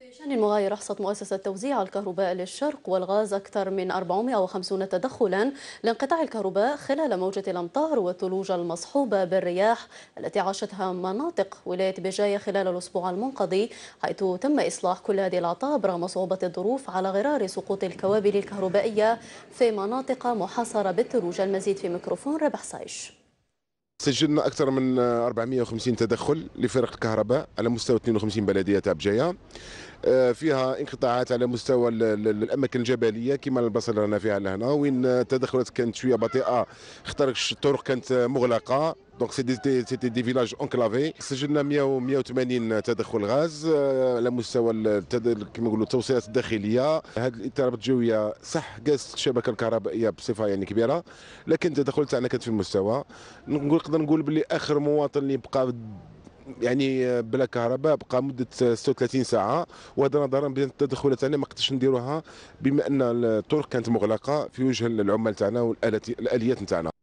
بشأن المغاير أحصت مؤسسة توزيع الكهرباء للشرق والغاز أكثر من 450 تدخلا لانقطاع الكهرباء خلال موجة الأمطار والثلوج المصحوبة بالرياح التي عاشتها مناطق ولاية بجاية خلال الأسبوع المنقضي حيث تم إصلاح كل هذه الأعطاب رغم صعوبة الظروف على غرار سقوط الكوابل الكهربائية في مناطق محاصرة بالثلوج المزيد في ميكروفون ربح سايش سجلنا أكثر من 450 آه، تدخل لفرق الكهرباء على مستوى 52 بلدية تاع بجاية آه، فيها انقطاعات على مستوى الاماكن الجبليه كما البصره رانا فيها لهنا وين التدخلات كانت شويه بطيئه اختار الطرق كانت مغلقه دونك سيتي دي فيلاج انكلافي سجلنا 100 180 تدخل غاز آه، على مستوى كما نقولوا التوصيلات الداخليه هذه الاضطرابات الجويه صح قاست الشبكه الكهربائيه بصفه يعني كبيره لكن التدخل تاعنا كانت في المستوى نقدر نقول, بلي اخر مواطن اللي بقى يعني بلا كهرباء بقى مده 36 ساعه وهذا نظرا بالتدخلات تاعنا ما قدرتش نديروها بما ان الطرق كانت مغلقه في وجه العمال تاعنا والاليات تاعنا